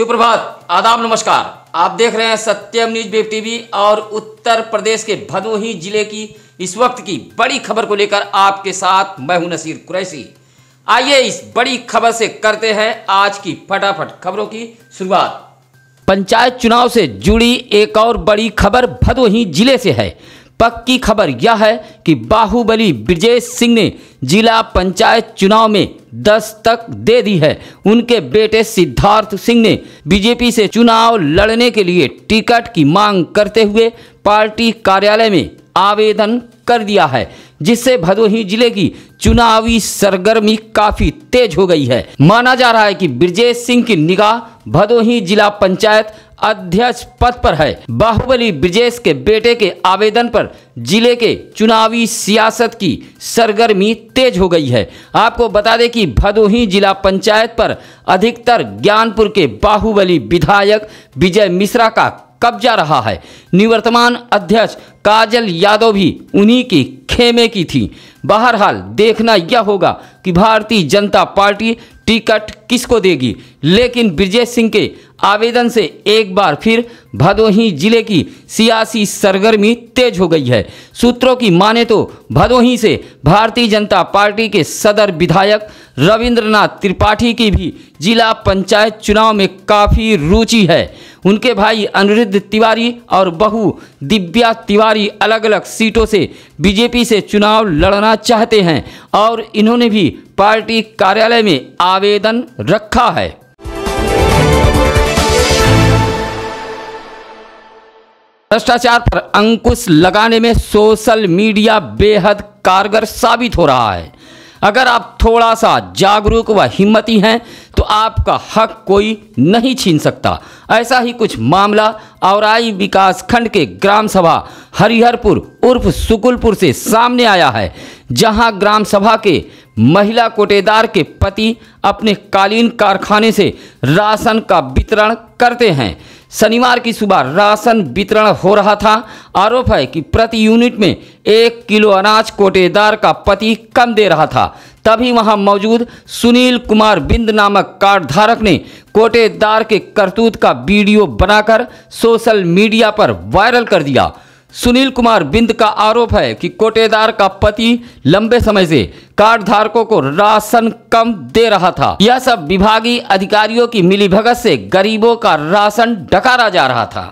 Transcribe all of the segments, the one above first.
सुप्रभात आदाब नमस्कार आप देख रहे हैं सत्यम न्यूज वेब टीवी और उत्तर प्रदेश के भदोही जिले की इस वक्त की बड़ी खबर को लेकर आपके साथ मैं हूं नसीर कुरैसी आइए इस बड़ी खबर से करते हैं आज की फटाफट खबरों की शुरुआत पंचायत चुनाव से जुड़ी एक और बड़ी खबर भदोही जिले से है पक्की खबर यह है कि बाहुबली ब्रजेश सिंह ने जिला पंचायत चुनाव में दस्तक दे दी है उनके बेटे सिद्धार्थ सिंह ने बीजेपी से चुनाव लड़ने के लिए टिकट की मांग करते हुए पार्टी कार्यालय में आवेदन कर दिया है जिससे भदोही जिले की चुनावी सरगर्मी काफी तेज हो गई है माना जा रहा है कि ब्रजेश सिंह की निगाह भदोही जिला पंचायत अध्यक्ष पद पर है बाहुबली ब्रिजेश के बेटे के आवेदन पर जिले के चुनावी सियासत की सरगर्मी तेज हो गई है आपको बता दें कि भदोही जिला पंचायत पर अधिकतर ज्ञानपुर के बाहुबली विधायक विजय मिश्रा का कब्जा रहा है निवर्तमान अध्यक्ष काजल यादव भी उन्हीं के खेमे की थी बहरहाल देखना यह होगा कि भारतीय जनता पार्टी टिकट किसको देगी लेकिन ब्रजेश सिंह के आवेदन से एक बार फिर भदोही जिले की सियासी सरगर्मी तेज हो गई है सूत्रों की माने तो भदोही से भारतीय जनता पार्टी के सदर विधायक रविंद्रनाथ त्रिपाठी की भी जिला पंचायत चुनाव में काफ़ी रुचि है उनके भाई अनिरुद्ध तिवारी और बहू दिव्या तिवारी सारी अलग अलग सीटों से बीजेपी से चुनाव लड़ना चाहते हैं और इन्होंने भी पार्टी कार्यालय में आवेदन रखा है भ्रष्टाचार पर अंकुश लगाने में सोशल मीडिया बेहद कारगर साबित हो रहा है अगर आप थोड़ा सा जागरूक व हिम्मती हैं तो आपका हक कोई नहीं छीन सकता ऐसा ही कुछ मामला औराई विकास खंड के ग्राम सभा हरिहरपुर उर्फ सुकुलपुर से सामने आया है जहां ग्राम सभा के महिला कोटेदार के पति अपने कालीन कारखाने से राशन का वितरण करते हैं शनिवार की सुबह राशन वितरण हो रहा था आरोप है कि प्रति यूनिट में एक किलो अनाज कोटेदार का पति कम दे रहा था तभी वहां मौजूद सुनील कुमार बिंद नामक कार्ड धारक ने कोटेदार के करतूत का वीडियो बनाकर सोशल मीडिया पर वायरल कर दिया सुनील कुमार बिंद का आरोप है कि कोटेदार का पति लंबे समय से कार्ड धारकों को राशन कम दे रहा था यह सब विभागीय अधिकारियों की मिलीभगत से गरीबों का राशन डकारा जा रहा था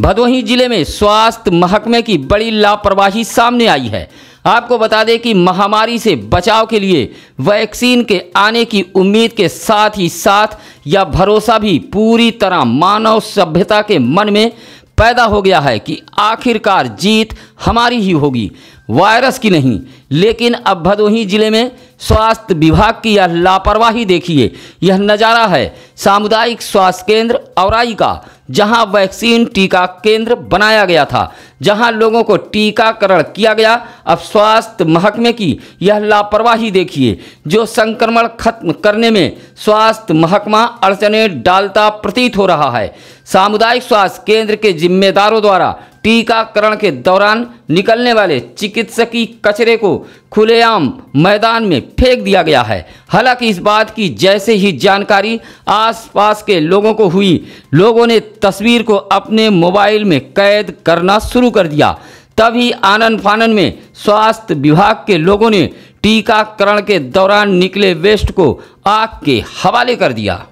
भदोही जिले में स्वास्थ्य महकमे की बड़ी लापरवाही सामने आई है आपको बता दें कि महामारी से बचाव के लिए वैक्सीन के आने की उम्मीद के साथ ही साथ यह भरोसा भी पूरी तरह मानव सभ्यता के मन में पैदा हो गया है कि आखिरकार जीत हमारी ही होगी वायरस की नहीं लेकिन अब भदोही जिले में स्वास्थ्य विभाग की यह लापरवाही देखिए यह नज़ारा है सामुदायिक स्वास्थ्य केंद्र औराई का जहां वैक्सीन टीका केंद्र बनाया गया था जहां लोगों को टीकाकरण किया गया अब स्वास्थ्य महकमे की यह लापरवाही देखिए जो संक्रमण खत्म करने में स्वास्थ्य महकमा अड़चने डालता प्रतीत हो रहा है सामुदायिक स्वास्थ्य केंद्र के जिम्मेदारों द्वारा टीकाकरण के दौरान निकलने वाले चिकित्सकीय कचरे को खुलेआम मैदान में फेंक दिया गया है हालांकि इस बात की जैसे ही जानकारी आसपास के लोगों को हुई लोगों ने तस्वीर को अपने मोबाइल में कैद करना शुरू कर दिया तभी आनंद फानन में स्वास्थ्य विभाग के लोगों ने टीकाकरण के दौरान निकले वेस्ट को आग के हवाले कर दिया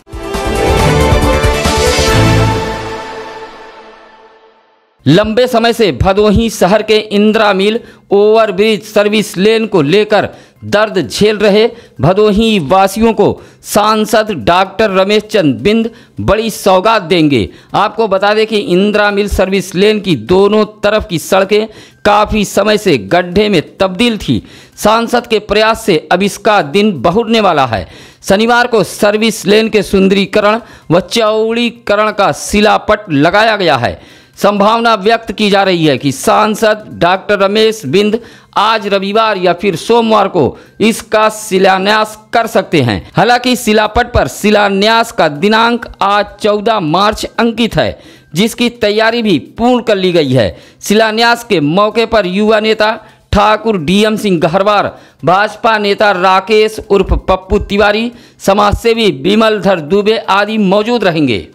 लंबे समय से भदोही शहर के Indira mill overbridge service lane को लेकर दर्द झेल रहे भदोही वासियों को सांसद डॉक्टर रमेश चंद बिंद बड़ी सौगात देंगे आपको बता दें कि इंदिरा मिल सर्विस लेन की दोनों तरफ की सड़कें काफ़ी समय से गड्ढे में तब्दील थी सांसद के प्रयास से अब इसका दिन बहुरने वाला है शनिवार को सर्विस लेन के सुंदरीकरण व चौड़ीकरण का शिलापट लगाया गया है संभावना व्यक्त की जा रही है कि सांसद डॉक्टर रमेश बिंद आज रविवार या फिर सोमवार को इसका शिलान्यास कर सकते हैं हालांकि शिलापट पर शिलान्यास का दिनांक आज 14 मार्च अंकित है जिसकी तैयारी भी पूर्ण कर ली गई है शिलान्यास के मौके पर युवा नेता ठाकुर डीएम सिंह गहरवार भाजपा नेता राकेश उर्फ पप्पू तिवारी समाजसेवी विमलधर दुबे आदि मौजूद रहेंगे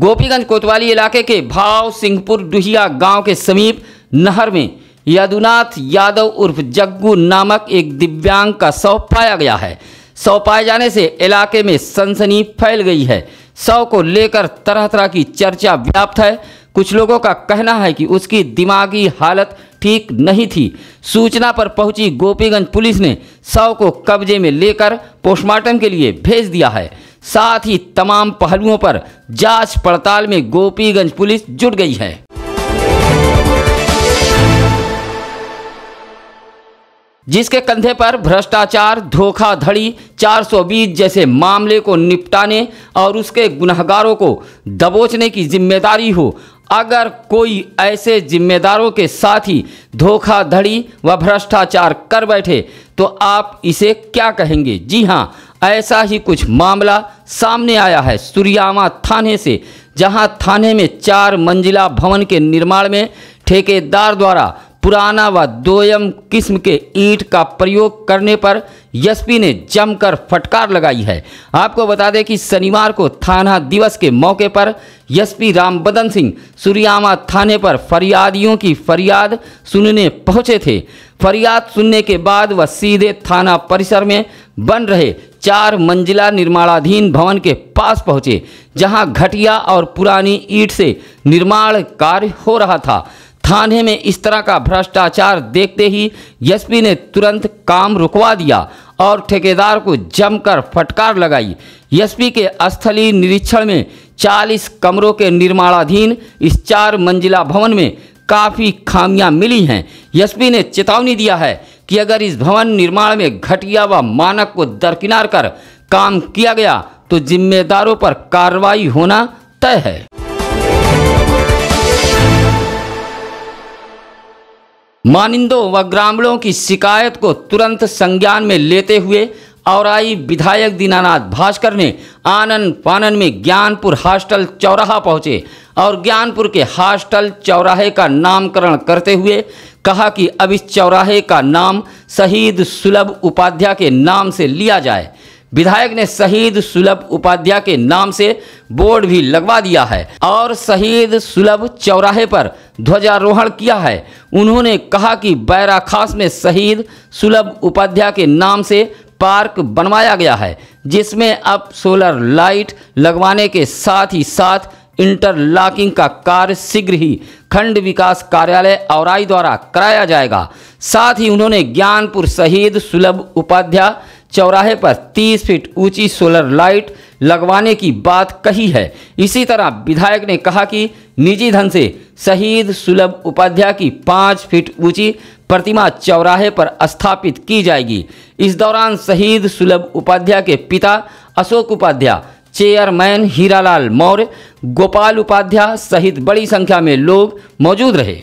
गोपीगंज कोतवाली इलाके के भाव सिंहपुर डुहिया गांव के समीप नहर में यदुनाथ यादव उर्फ जग्गू नामक एक दिव्यांग का शव पाया गया है शव पाए जाने से इलाके में सनसनी फैल गई है शव को लेकर तरह तरह की चर्चा व्याप्त है कुछ लोगों का कहना है कि उसकी दिमागी हालत ठीक नहीं थी सूचना पर पहुंची गोपीगंज पुलिस ने शव को कब्जे में लेकर पोस्टमार्टम के लिए भेज दिया है साथ ही तमाम पहलुओं पर जांच पड़ताल में गोपीगंज पुलिस जुट गई है जिसके कंधे पर भ्रष्टाचार धोखाधड़ी 420 जैसे मामले को निपटाने और उसके गुनहगारों को दबोचने की जिम्मेदारी हो अगर कोई ऐसे जिम्मेदारों के साथ ही धोखाधड़ी व भ्रष्टाचार कर बैठे तो आप इसे क्या कहेंगे जी हाँ ऐसा ही कुछ मामला सामने आया है सूर्यामा थाने से जहां थाने में चार मंजिला भवन के निर्माण में ठेकेदार द्वारा पुराना व दोयम किस्म के ईंट का प्रयोग करने पर एसपी ने जमकर फटकार लगाई है आपको बता दें कि शनिवार को थाना दिवस के मौके पर पी रामबदन सिंह सूर्यामा थाने पर फरियादियों की फरियाद सुनने पहुंचे थे फरियाद सुनने के बाद वह सीधे थाना परिसर में बन रहे चार मंजिला निर्माणाधीन भवन के पास पहुंचे जहां घटिया और पुरानी ईट से निर्माण कार्य हो रहा था थाने में इस तरह का भ्रष्टाचार देखते ही एसपी ने तुरंत काम रुकवा दिया और ठेकेदार को जमकर फटकार लगाई एसपी के स्थलीय निरीक्षण में 40 कमरों के निर्माणाधीन इस चार मंजिला भवन में काफ़ी खामियां मिली हैं यसपी ने चेतावनी दिया है कि अगर इस भवन निर्माण में घटिया व मानक को दरकिनार कर काम किया गया तो जिम्मेदारों पर कार्रवाई होना तय है मानिंदों व ग्रामीणों की शिकायत को तुरंत संज्ञान में लेते हुए और आई विधायक दीनानाथ भास्कर ने आनंद पानन में ज्ञानपुर हॉस्टल चौराहा पहुंचे और ज्ञानपुर के हॉस्टल चौराहे का नामकरण करते हुए कहा कि अब इस चौराहे का नाम शहीद सुलभ उपाध्याय के नाम से लिया जाए विधायक ने शहीद सुलभ उपाध्याय के नाम से बोर्ड भी लगवा दिया है और शहीद सुलभ चौराहे पर ध्वजारोहण किया है उन्होंने कहा कि बैरा खास में शहीद सुलभ उपाध्याय के नाम से पार्क बनवाया गया है जिसमें अब सोलर लाइट लगवाने के साथ ही साथ इंटरलॉकिंग का कार्य शीघ्र ही खंड विकास कार्यालय औराई द्वारा कराया जाएगा साथ ही उन्होंने ज्ञानपुर शहीद सुलभ उपाध्याय चौराहे पर 30 फीट ऊंची सोलर लाइट लगवाने की बात कही है इसी तरह विधायक ने कहा कि निजी धन से शहीद सुलभ उपाध्याय की पाँच फीट ऊंची प्रतिमा चौराहे पर स्थापित की जाएगी इस दौरान शहीद सुलभ उपाध्याय के पिता अशोक उपाध्याय चेयरमैन हीरालाल मौर्य गोपाल उपाध्याय सहित बड़ी संख्या में लोग मौजूद रहे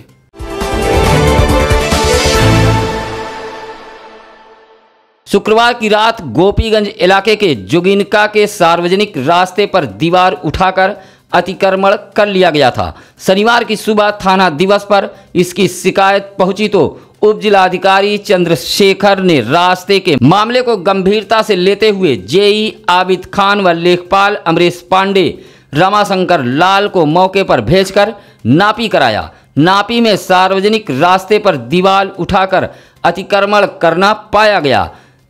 शुक्रवार की रात गोपीगंज इलाके के जोगिनका के सार्वजनिक रास्ते पर दीवार उठाकर अतिक्रमण कर लिया गया था शनिवार की सुबह थाना दिवस पर इसकी शिकायत पहुंची तो उप जिलाधिकारी चंद्रशेखर ने रास्ते के मामले को गंभीरता से लेते हुए जेई आबिद खान व लेखपाल अमरीश पांडे रमाशंकर लाल को मौके पर भेजकर नापी कराया नापी में सार्वजनिक रास्ते पर दीवार उठाकर अतिक्रमण करना पाया गया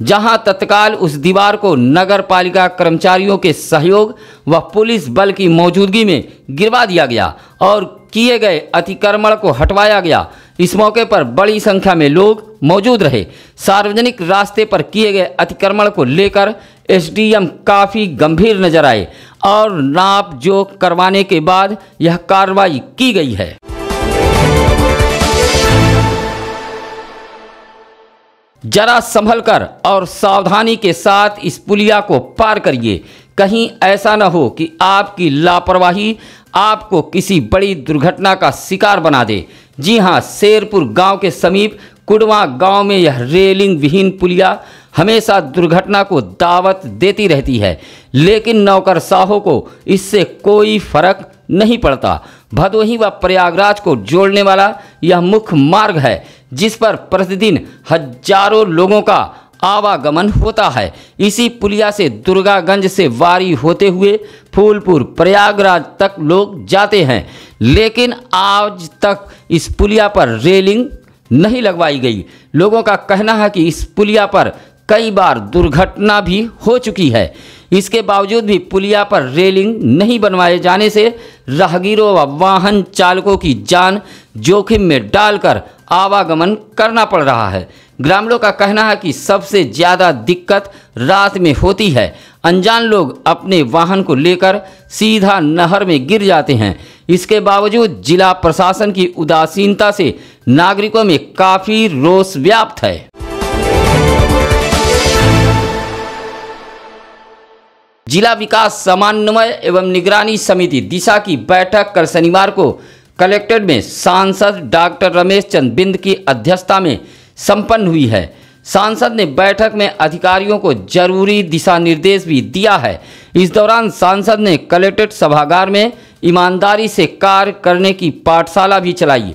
जहां तत्काल उस दीवार को नगर पालिका कर्मचारियों के सहयोग व पुलिस बल की मौजूदगी में गिरवा दिया गया और किए गए अतिक्रमण को हटवाया गया इस मौके पर बड़ी संख्या में लोग मौजूद रहे सार्वजनिक रास्ते पर किए गए अतिक्रमण को लेकर एसडीएम काफ़ी गंभीर नजर आए और नाप जोक करवाने के बाद यह कार्रवाई की गई है जरा संभल कर और सावधानी के साथ इस पुलिया को पार करिए कहीं ऐसा न हो कि आपकी लापरवाही आपको किसी बड़ी दुर्घटना का शिकार बना दे जी हाँ शेरपुर गांव के समीप कुड़वा गांव में यह रेलिंग विहीन पुलिया हमेशा दुर्घटना को दावत देती रहती है लेकिन नौकर साहों को इससे कोई फर्क नहीं पड़ता भदोही व प्रयागराज को जोड़ने वाला यह मुख्य मार्ग है जिस पर प्रतिदिन हजारों लोगों का आवागमन होता है इसी पुलिया से दुर्गागंज से वारी होते हुए फूलपुर प्रयागराज तक लोग जाते हैं लेकिन आज तक इस पुलिया पर रेलिंग नहीं लगवाई गई लोगों का कहना है कि इस पुलिया पर कई बार दुर्घटना भी हो चुकी है इसके बावजूद भी पुलिया पर रेलिंग नहीं बनवाए जाने से राहगीरों व वाहन चालकों की जान जोखिम में डालकर आवागमन करना पड़ रहा है ग्रामीणों का कहना है कि सबसे ज़्यादा दिक्कत रात में होती है अनजान लोग अपने वाहन को लेकर सीधा नहर में गिर जाते हैं इसके बावजूद जिला प्रशासन की उदासीनता से नागरिकों में काफ़ी रोष व्याप्त है जिला विकास समन्वय एवं निगरानी समिति दिशा की बैठक कल शनिवार को कलेक्टर में सांसद डॉक्टर रमेश चंद बिंद की अध्यक्षता में संपन्न हुई है सांसद ने बैठक में अधिकारियों को जरूरी दिशा निर्देश भी दिया है इस दौरान सांसद ने कलेक्ट्रेट सभागार में ईमानदारी से कार्य करने की पाठशाला भी चलाई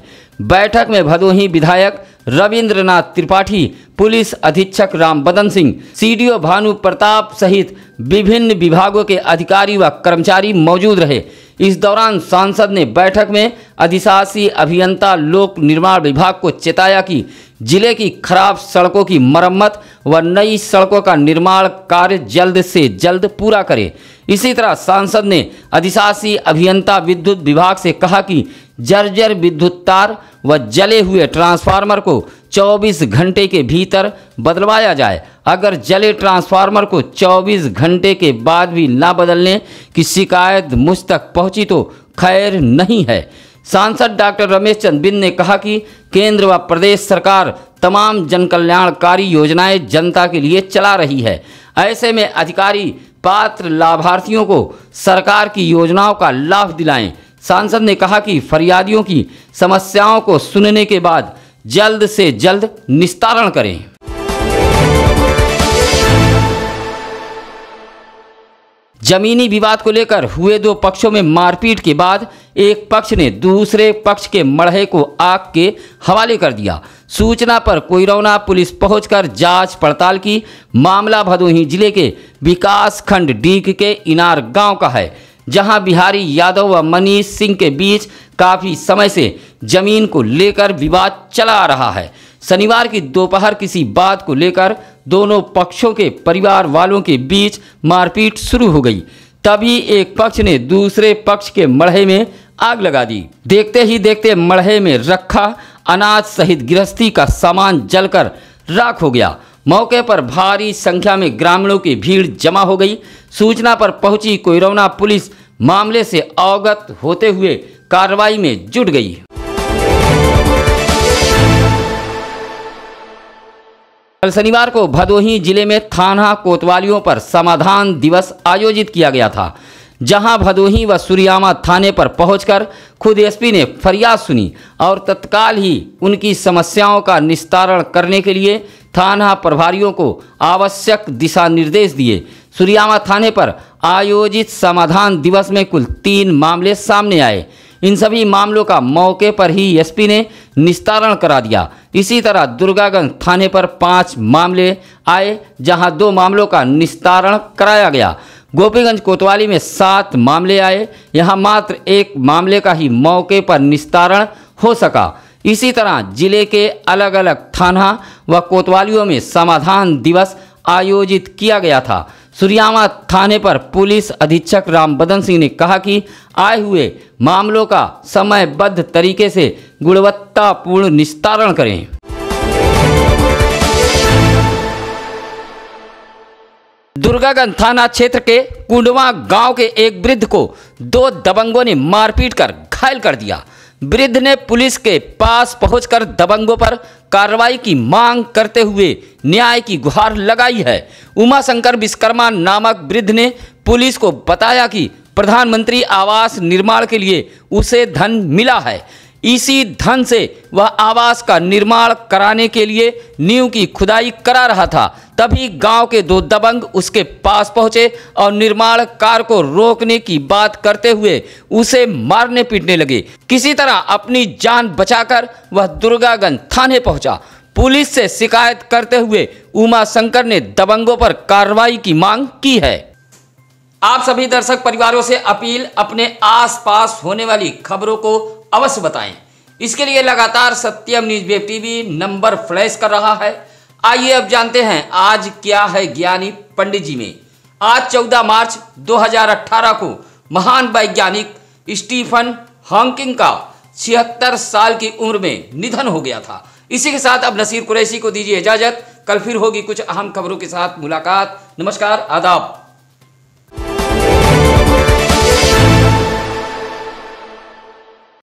बैठक में भदोही विधायक रविंद्रनाथ त्रिपाठी पुलिस अधीक्षक रामबदन सिंह सीडीओ भानु प्रताप सहित विभिन्न विभागों के अधिकारी व कर्मचारी मौजूद रहे इस दौरान सांसद ने बैठक में अधिशासी अभियंता लोक निर्माण विभाग को चेताया कि जिले की खराब सड़कों की मरम्मत व नई सड़कों का निर्माण कार्य जल्द से जल्द पूरा करे इसी तरह सांसद ने अधिशासी अभियंता विद्युत विभाग से कहा कि जर्जर विद्युत तार व जले हुए ट्रांसफार्मर को 24 घंटे के भीतर बदलवाया जाए अगर जले ट्रांसफार्मर को 24 घंटे के बाद भी ना बदलने की शिकायत मुझ तक पहुंची तो खैर नहीं है सांसद डॉक्टर रमेश चंद बिंद ने कहा कि केंद्र व प्रदेश सरकार तमाम जनकल्याणकारी योजनाएं जनता के लिए चला रही है ऐसे में अधिकारी पात्र लाभार्थियों को सरकार की योजनाओं का लाभ दिलाएं सांसद ने कहा कि फरियादियों की समस्याओं को सुनने के बाद जल्द से जल्द निस्तारण करें जमीनी विवाद को लेकर हुए दो पक्षों में मारपीट के बाद एक पक्ष ने दूसरे पक्ष के मढ़े को आग के हवाले कर दिया सूचना पर कोईरौना पुलिस पहुंचकर जांच पड़ताल की मामला भदोही जिले के विकासखंड डीक के इनार गांव का है जहां बिहारी यादव व मनीष सिंह के बीच काफ़ी समय से जमीन को लेकर विवाद चला आ रहा है शनिवार की दोपहर किसी बात को लेकर दोनों पक्षों के परिवार वालों के बीच मारपीट शुरू हो गई तभी एक पक्ष ने दूसरे पक्ष के मढ़े में आग लगा दी देखते ही देखते मढ़े में रखा अनाज सहित गृहस्थी का सामान जलकर राख हो गया मौके पर भारी संख्या में ग्रामीणों की भीड़ जमा हो गई सूचना पर पहुंची कोयरौना पुलिस मामले से अवगत होते हुए कार्रवाई में जुट गई कल शनिवार को भदोही जिले में थाना कोतवालियों पर समाधान दिवस आयोजित किया गया था जहां भदोही व सूर्यामा थाने पर पहुंचकर खुद एसपी ने फरियाद सुनी और तत्काल ही उनकी समस्याओं का निस्तारण करने के लिए थाना प्रभारियों को आवश्यक दिशा निर्देश दिए सूर्यामा थाने पर आयोजित समाधान दिवस में कुल तीन मामले सामने आए इन सभी मामलों का मौके पर ही एसपी ने निस्तारण करा दिया इसी तरह दुर्गागंज थाने पर पांच मामले आए जहां दो मामलों का निस्तारण कराया गया गोपीगंज कोतवाली में सात मामले आए यहां मात्र एक मामले का ही मौके पर निस्तारण हो सका इसी तरह जिले के अलग अलग थाना व कोतवालियों में समाधान दिवस आयोजित किया गया था सूर्यामा थाने पर पुलिस अधीक्षक रामबदन सिंह ने कहा कि आए हुए मामलों का समयबद्ध तरीके से गुणवत्तापूर्ण निस्तारण करें दुर्गागंज थाना क्षेत्र के कुंडवा गांव के एक वृद्ध को दो दबंगों ने मारपीट कर घायल कर दिया वृद्ध ने पुलिस के पास पहुंचकर दबंगों पर कार्रवाई की मांग करते हुए न्याय की गुहार लगाई है उमा शंकर विश्वकर्मा नामक वृद्ध ने पुलिस को बताया कि प्रधानमंत्री आवास निर्माण के लिए उसे धन मिला है इसी धन से वह आवास का निर्माण कराने के लिए नींव की खुदाई करा रहा था तभी गांव के दो दबंग उसके पास पहुंचे और निर्माण कार को रोकने की बात करते हुए उसे मारने पीटने लगे किसी तरह अपनी जान बचाकर वह दुर्गागंज थाने पहुंचा पुलिस से शिकायत करते हुए उमा शंकर ने दबंगों पर कार्रवाई की मांग की है आप सभी दर्शक परिवारों से अपील अपने आसपास होने वाली खबरों को अवश्य बताएं इसके लिए लगातार Satyam news web TV number flash कर रहा है आइए अब जानते हैं आज क्या है ज्ञानी पंडित जी में आज 14 मार्च 2018 को महान वैज्ञानिक स्टीफन हॉकिंग का छिहत्तर साल की उम्र में निधन हो गया था इसी के साथ अब नसीर कुरैशी को दीजिए इजाजत कल फिर होगी कुछ अहम खबरों के साथ मुलाकात नमस्कार आदाब